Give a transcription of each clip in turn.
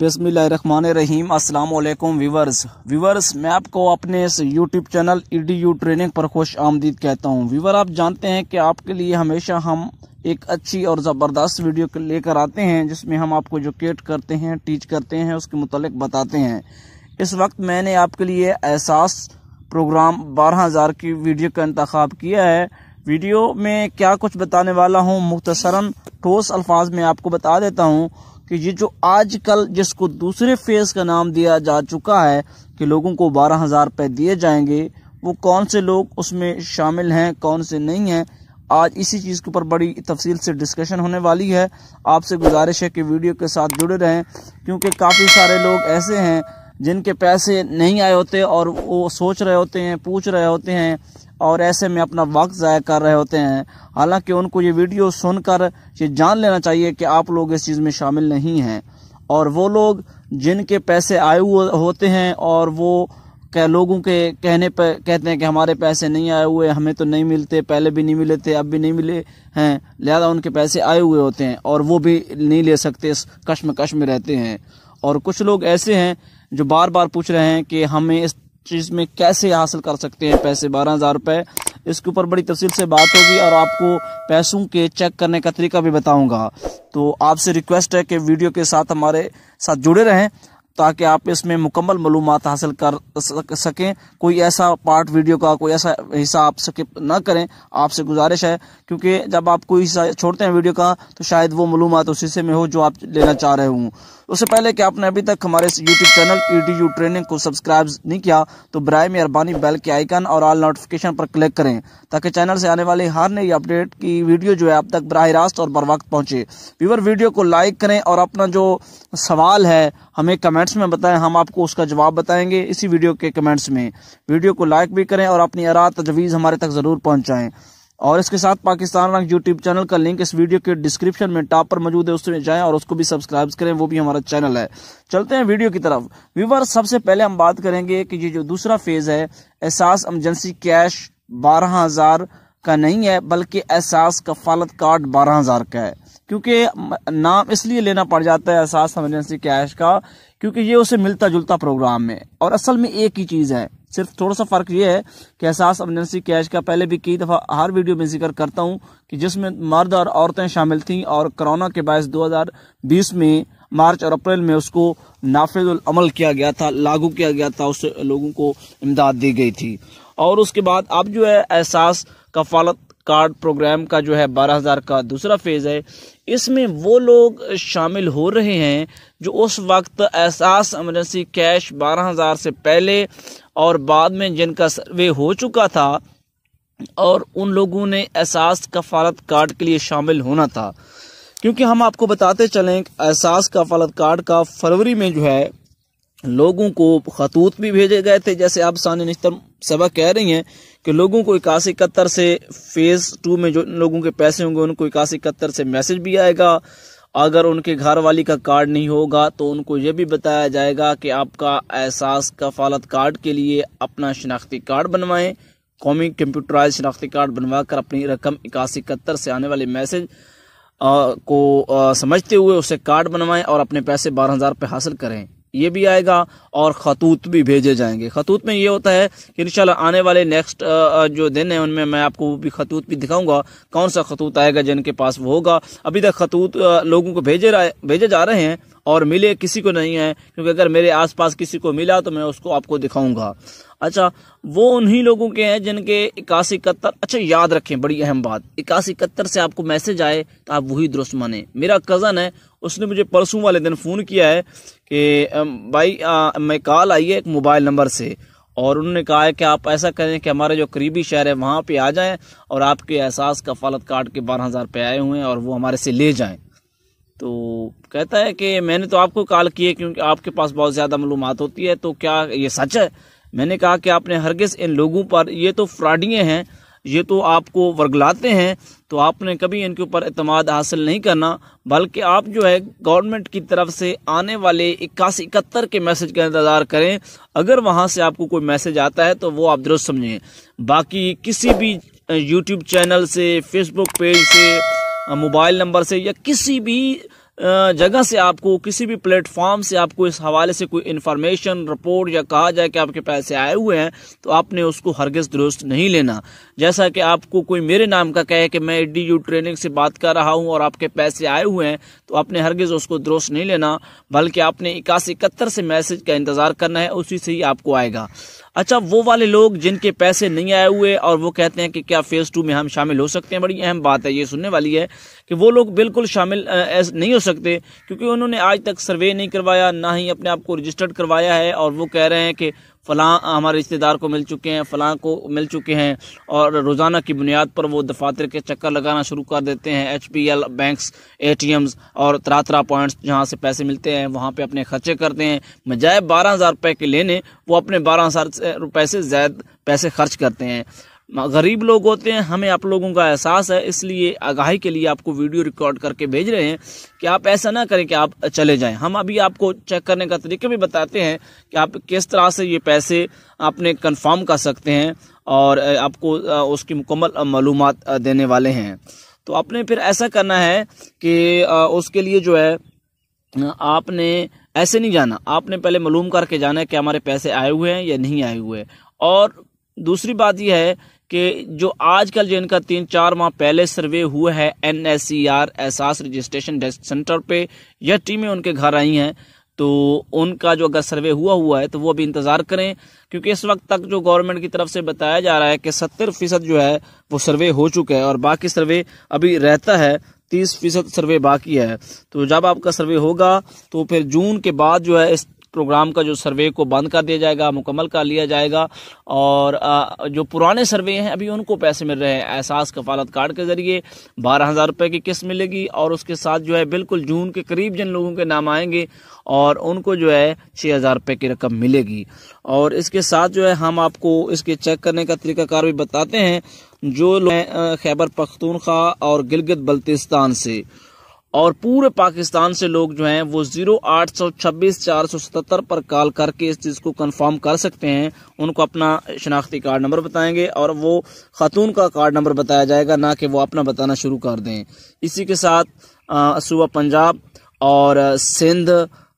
रहीम अल्लाम viewers viewers मैं आपको अपने इस YouTube channel U e training पर खुश आमदीद कहता हूँ व्यूवर आप जानते हैं कि आपके लिए हमेशा हम एक अच्छी और ज़बरदस्त वीडियो लेकर आते हैं जिसमें हम आपको जो केट करते हैं टीच करते हैं उसके मतलब बताते हैं इस वक्त मैंने आपके लिए एहसास प्रोग्राम बारह हज़ार की वीडियो का इंतखब किया है वीडियो में क्या कुछ बताने वाला हूँ मुख्तसरा ठोस अल्फाज में आपको बता देता हूँ कि ये जो आजकल जिसको दूसरे फेज़ का नाम दिया जा चुका है कि लोगों को बारह हज़ार रुपए दिए जाएंगे वो कौन से लोग उसमें शामिल हैं कौन से नहीं हैं आज इसी चीज़ के ऊपर बड़ी तफसील से डिस्कशन होने वाली है आपसे गुजारिश है कि वीडियो के साथ जुड़े रहें क्योंकि काफ़ी सारे लोग ऐसे हैं जिनके पैसे नहीं आए होते और वो सोच रहे होते हैं पूछ रहे होते हैं और ऐसे में अपना वक्त ज़ाया कर रहे होते हैं हालांकि उनको ये वीडियो सुनकर ये जान लेना चाहिए कि आप लोग इस चीज़ में शामिल नहीं हैं और वो लोग जिनके पैसे आए हुए होते हैं और वो क्या लोगों के कहने पर कहते हैं कि हमारे पैसे नहीं आए हुए हमें तो नहीं मिलते पहले भी नहीं मिले थे अब भी नहीं मिले हैं लिहाजा उनके पैसे आए हुए होते हैं और वो भी नहीं ले सकते इस कश्म में रहते हैं और कुछ लोग ऐसे हैं जो बार बार पूछ रहे हैं कि हमें इस चीज़ में कैसे हासिल कर सकते हैं पैसे बारह हज़ार रुपये इसके ऊपर बड़ी तफसील से बात होगी और आपको पैसों के चेक करने का तरीका भी बताऊँगा तो आपसे रिक्वेस्ट है कि वीडियो के साथ हमारे साथ जुड़े रहें ताकि आप इसमें मुकम्मल मलूम हासिल कर सकें कोई ऐसा पार्ट वीडियो का कोई ऐसा हिस्सा आप स्किप ना करें आपसे गुजारिश है क्योंकि जब आप कोई हिस्सा छोड़ते हैं वीडियो का तो शायद वो मलूम उस हिस्से में हो जो आप लेना चाह रहे हों उससे पहले कि आपने अभी तक हमारे इस YouTube channel E e training को सब्सक्राइब नहीं किया तो ब्राय मेहरबानी बेल के आइकन और ऑल नोटिफिकेशन पर क्लिक करें ताकि चैनल से आने वाली हर नई अपडेट की वीडियो जो है आप तक बरह रास्त और बर वक्त पहुँचे व्यूवर वीडियो को लाइक करें और अपना जो सवाल है हमें कमेंट्स में बताएं हम आपको उसका जवाब बताएंगे इसी वीडियो के कमेंट्स में वीडियो को लाइक भी करें और अपनी अरा तजवीज़ हमारे तक ज़रूर पहुँचाएँ और इसके साथ पाकिस्तान रंग यूट्यूब चैनल का लिंक इस वीडियो के डिस्क्रिप्शन में टॉप पर मौजूद है उसमें जाएं और उसको भी सब्सक्राइब करें वो भी हमारा चैनल है चलते हैं वीडियो की तरफ व्यूवर सबसे पहले हम बात करेंगे कि ये जो दूसरा फेज़ है एहसास एमरजेंसी कैश बारह हज़ार का नहीं है बल्कि एहसास कफालत कार्ड बारह हज़ार का है क्योंकि नाम इसलिए लेना पड़ जाता है एहसास एमरजेंसी कैश का क्योंकि ये उसे मिलता जुलता प्रोग्राम में और असल में एक ही चीज़ है सिर्फ थोड़ा सा फ़र्क ये है कि एहसास एमरजेंसी कैश का पहले भी कई दफ़ा हर वीडियो में जिक्र करता हूँ कि जिसमें मर्द और औरतें शामिल थीं और कोरोना के बायस 2020 में मार्च और अप्रैल में उसको नाफिजुलमल किया गया था लागू किया गया था उससे लोगों को इमदाद दी गई थी और उसके बाद अब जो है एहसास कफालत कार्ड प्रोग्राम का जो है बारह हज़ार का दूसरा फेज़ है इसमें वो लोग शामिल हो रहे हैं जो उस वक्त एहसास एमरजेंसी कैश बारह हज़ार से पहले और बाद में जिनका सर्वे हो चुका था और उन लोगों ने एहसास कफालत कार्ड के लिए शामिल होना था क्योंकि हम आपको बताते चलें एहसास कफालत कार्ड का फरवरी में जो है लोगों को खतूत भी भेजे गए थे जैसे आप सानी नश्तर सभा कह रही हैं कि लोगों को इक्यासी इकहत्तर से फेज़ टू में जो लोगों के पैसे होंगे उनको इक्यासी इकहत्तर से मैसेज भी आएगा अगर उनके घर वाली का कार्ड नहीं होगा तो उनको ये भी बताया जाएगा कि आपका एहसास कफालत कार्ड के लिए अपना शिनाख्ती कार्ड बनवाएं कौमी कंप्यूटराइज शिनाख्ती कार्ड बनवा कर अपनी रकम इक्यासी इकहत्तर से आने वाले मैसेज को समझते हुए उसे कार्ड बनवाएं और अपने पैसे बारह हज़ार रुपये हासिल करें ये भी आएगा और खतूत भी भेजे जाएंगे खतूत में ये होता है कि इंशाल्लाह आने वाले नेक्स्ट जो दिन है उनमें मैं आपको भी खतूत भी दिखाऊंगा कौन सा खतूत आएगा जिनके पास वो होगा अभी तक खतूत लोगों को भेजे भेजे जा रहे हैं और मिले किसी को नहीं है क्योंकि अगर मेरे आसपास किसी को मिला तो मैं उसको आपको दिखाऊंगा अच्छा वो उन्हीं लोगों के हैं जिनके इक्यासी इकहत्तर अच्छा याद रखें बड़ी अहम बात इक्यासी इकहत्तर से आपको मैसेज आए तो आप वही दुरुस्त माने मेरा कज़न है उसने मुझे परसों वाले दिन फ़ोन किया है कि भाई आ, मैं कॉल आई है एक मोबाइल नंबर से और उन्होंने कहा है कि आप ऐसा करें कि हमारे जो करीबी शहर है वहाँ पे आ जाएं और आपके एहसास कफालत काट के बारह हज़ार रुपये आए हुए हैं और वो हमारे से ले जाएं तो कहता है कि मैंने तो आपको कॉल किए क्योंकि आपके पास बहुत ज़्यादा मालूम होती है तो क्या ये सच है मैंने कहा कि आपने हरगिज़ इन लोगों पर ये तो फ्रॉडिये हैं ये तो आपको वर्गलाते हैं तो आपने कभी इनके ऊपर अतमाद हासिल नहीं करना बल्कि आप जो है गवर्नमेंट की तरफ से आने वाले इक्यासी इकहत्तर के मैसेज का इंतज़ार करें अगर वहाँ से आपको कोई मैसेज आता है तो वो आप दुरुस्त समझें बाकी किसी भी यूट्यूब चैनल से फेसबुक पेज से मोबाइल नंबर से या किसी भी जगह से आपको किसी भी प्लेटफॉर्म से आपको इस हवाले से कोई इन्फॉर्मेशन रिपोर्ट या कहा जाए कि आपके पैसे आए हुए हैं तो आपने उसको हरगज़ दुरुस्त नहीं लेना जैसा कि आपको कोई मेरे नाम का कहे कि मैं डी यू ट्रेनिंग से बात कर रहा हूं और आपके पैसे आए हुए हैं तो आपने हरगज़ उसको दुरुस्त नहीं लेना बल्कि आपने इक्यासी इकहत्तर से मैसेज का इंतज़ार करना है उसी से ही आपको आएगा अच्छा वो वाले लोग जिनके पैसे नहीं आए हुए और वो कहते हैं कि क्या फेज़ टू में हम शामिल हो सकते हैं बड़ी अहम बात है ये सुनने वाली है कि वो लोग बिल्कुल शामिल नहीं हो सकते क्योंकि उन्होंने आज तक सर्वे नहीं करवाया ना ही अपने आप को रजिस्टर्ड करवाया है और वो कह रहे हैं कि फ़लाँ हमारे रिश्तेदार को मिल चुके हैं फ़लाँ को मिल चुके हैं और रोज़ाना की बुनियाद पर वो दफातर के चक्कर लगाना शुरू कर देते हैं H P L banks A T Ms और तरह तरह पॉइंट्स जहाँ से पैसे मिलते हैं वहाँ पर अपने खर्चे करते हैं बजाय बारह हज़ार रुपये के लेने वो अपने बारह हज़ार रुपये से ज़्यादा पैसे खर्च करते हैं गरीब लोग होते हैं हमें आप लोगों का एहसास है इसलिए आगाही के लिए आपको वीडियो रिकॉर्ड करके भेज रहे हैं कि आप ऐसा ना करें कि आप चले जाएं हम अभी आपको चेक करने का तरीका भी बताते हैं कि आप किस तरह से ये पैसे आपने कंफर्म कर सकते हैं और आपको उसकी मुकम्मल मालूम देने वाले हैं तो आपने फिर ऐसा करना है कि उसके लिए जो है आपने ऐसे नहीं जाना आपने पहले मालूम करके जाना है कि हमारे पैसे आए हुए हैं या नहीं आए हुए और दूसरी बात यह है कि जो आजकल जो इनका तीन चार माह पहले सर्वे हुआ है N e S C R Ehsaas registration desk center पे यह टीमें उनके घर आई हैं तो उनका जो अगर सर्वे हुआ हुआ है तो वो अभी इंतज़ार करें क्योंकि इस वक्त तक जो गवर्नमेंट की तरफ से बताया जा रहा है कि सत्तर फीसद जो है वो सर्वे हो चुका है और बाकी सर्वे अभी रहता है तीस फीसद सर्वे बाकी है तो जब आपका सर्वे होगा तो फिर जून के बाद जो है इस प्रोग्राम का जो सर्वे को बंद कर दिया जाएगा मुकम्मल कर लिया जाएगा और जो पुराने सर्वे हैं अभी उनको पैसे मिल रहे हैं एहसास कफालत कार्ड के ज़रिए बारह हज़ार रुपये की किस्त मिलेगी और उसके साथ जो है बिल्कुल जून के करीब जिन लोगों के नाम आएंगे और उनको जो है छः हज़ार रुपये की रकम मिलेगी और इसके साथ जो है हम आपको इसके चेक करने का तरीकाकार भी बताते हैं जो लोग खैबर पख्तूनख्वा और गिलगित बल्तिस्तान से और पूरे पाकिस्तान से लोग जो हैं वो जीरो आठ सौ छब्बीस चार सौ सतहत्तर पर कॉल करके इस चीज़ को कंफर्म कर सकते हैं उनको अपना शनाख्ती कार्ड नंबर बताएंगे और वो खातून का कार्ड नंबर बताया जाएगा ना कि वो अपना बताना शुरू कर दें इसी के साथ सुबह पंजाब और सिंध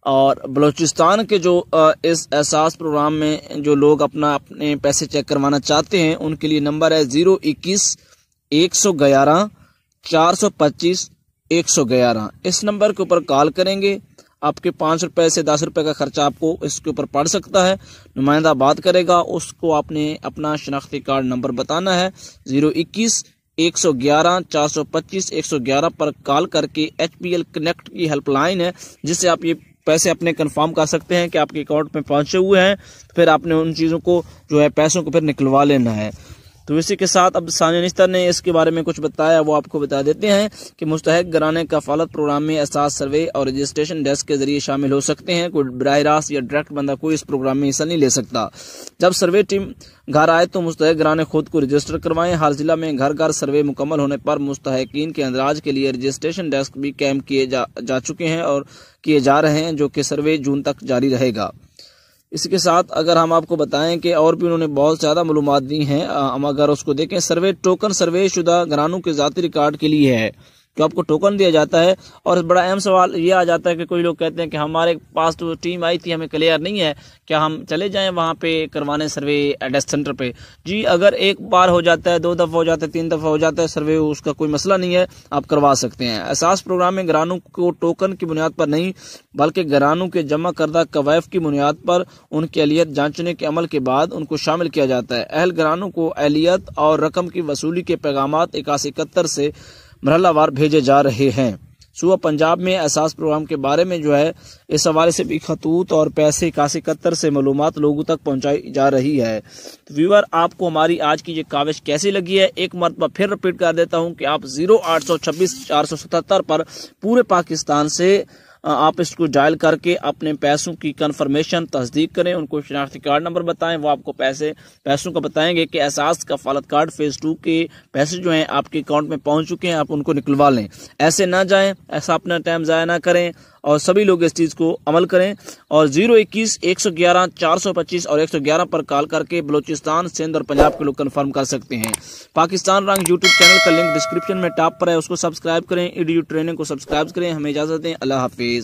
और बलूचिस्तान के जो इस एहसास प्रोग्राम में जो लोग अपना अपने पैसे चेक करवाना चाहते हैं उनके लिए नंबर है ज़ीरो इक्कीस एक सौ ग्यारह चार सौ पच्चीस एक सौ ग्यारह इस नंबर के ऊपर कॉल करेंगे आपके पाँच रुपए से दस रुपये का खर्चा आपको इसके ऊपर पड़ सकता है नुमाइंदा बात करेगा उसको आपने अपना शनाख्ती कार्ड नंबर बताना है ज़ीरो इक्कीस एक सौ ग्यारह चार सौ पच्चीस एक सौ ग्यारह पर कॉल करके एच पी एल कनेक्ट की हेल्पलाइन है जिससे आप ये पैसे अपने कंफर्म कर सकते हैं कि आपके अकाउंट में पहुंचे हुए हैं फिर आपने उन चीज़ों को जो है पैसों को फिर निकलवा लेना है तो इसी के साथ अब सानिया निस्तर ने इसके बारे में कुछ बताया वो आपको बता देते हैं कि मुस्तक गराने कफालत प्रोग्राम में एहसास सर्वे और रजिस्ट्रेशन डेस्क के जरिए शामिल हो सकते हैं कोई बरह रास्त या डायरेक्ट बंदा कोई इस प्रोग्राम में हिस्सा नहीं ले सकता जब सर्वे टीम घर आए तो मुस्तक घराने खुद को रजिस्टर करवाएं हर जिला में घर घर सर्वे मुकम्मल होने पर मुस्तकिन के अंदराज के लिए रजिस्ट्रेशन डेस्क भी कैम्प किए जा, जा चुके हैं और किए जा रहे हैं जो कि सर्वे जून तक जारी रहेगा इसके साथ अगर हम आपको बताएं कि और भी उन्होंने बहुत ज़्यादा मालूम दी हैं हम अगर उसको देखें सर्वे टोकन सर्वे शुदा घरानों के जाति रिकॉर्ड के लिए है जो आपको टोकन दिया जाता है और बड़ा अहम सवाल ये आ जाता है कि कोई लोग कहते हैं कि हमारे पास तो टीम आई थी हमें क्लियर नहीं है क्या हम चले जाएँ वहाँ पर करवाने सर्वे एडेस्ट सेंटर पर जी अगर एक बार हो जाता है दो दफ़ा हो जाता है तीन दफ़ा हो जाता है सर्वे उसका कोई मसला नहीं है आप करवा सकते हैं एहसास प्रोग्राम में ग्रानों को टोकन की बुनियाद पर नहीं बल्कि ग्रानों के जमा करदा कवैफ की बुनियाद पर उनकी अहलियत जांचने के अमल के बाद उनको शामिल किया जाता है अहल ग्रानों को अहलियत और रकम की वसूली के पैगाम इक्यासी इकहत्तर से मरहलावार भेजे जा रहे हैं सुबह पंजाब में एहसास प्रोग्राम के बारे में जो है इस हवाले से भी खतूत और पैसे कासे कत्तर से मालूम लोगों तक पहुँचाई जा रही है तो व्यूवर आपको हमारी आज की ये काविश कैसी लगी है एक मरतबा फिर रिपीट कर देता हूँ कि आप ज़ीरो आठ सौ छब्बीस चार सौ सतहत्तर पर पूरे पाकिस्तान से आप इसको डायल करके अपने पैसों की कन्फर्मेशन तस्दीक करें उनको शनाख्ती कार्ड नंबर बताएं वो आपको पैसे पैसों का बताएंगे कि एहसास कफालत कार्ड फेज़ टू के पैसे जो हैं आपके अकाउंट में पहुंच चुके हैं आप उनको निकलवा लें ऐसे ना जाएं ऐसा अपना टाइम ज़ाया ना करें और सभी लोग इस चीज़ को अमल करें और जीरो इक्कीस एक सौ ग्यारह चार सौ पच्चीस और एक सौ ग्यारह पर कॉल करके बलोचिस्तान सिंध और पंजाब के लोग कन्फर्म कर सकते हैं पाकिस्तान रंग यूट्यूब चैनल का लिंक डिस्क्रिप्शन में टॉप पर है उसको सब्सक्राइब करें ईडीयू e ट्रेनिंग को सब्सक्राइब करें हमें इजाजत दें अल्लाह हाफिज़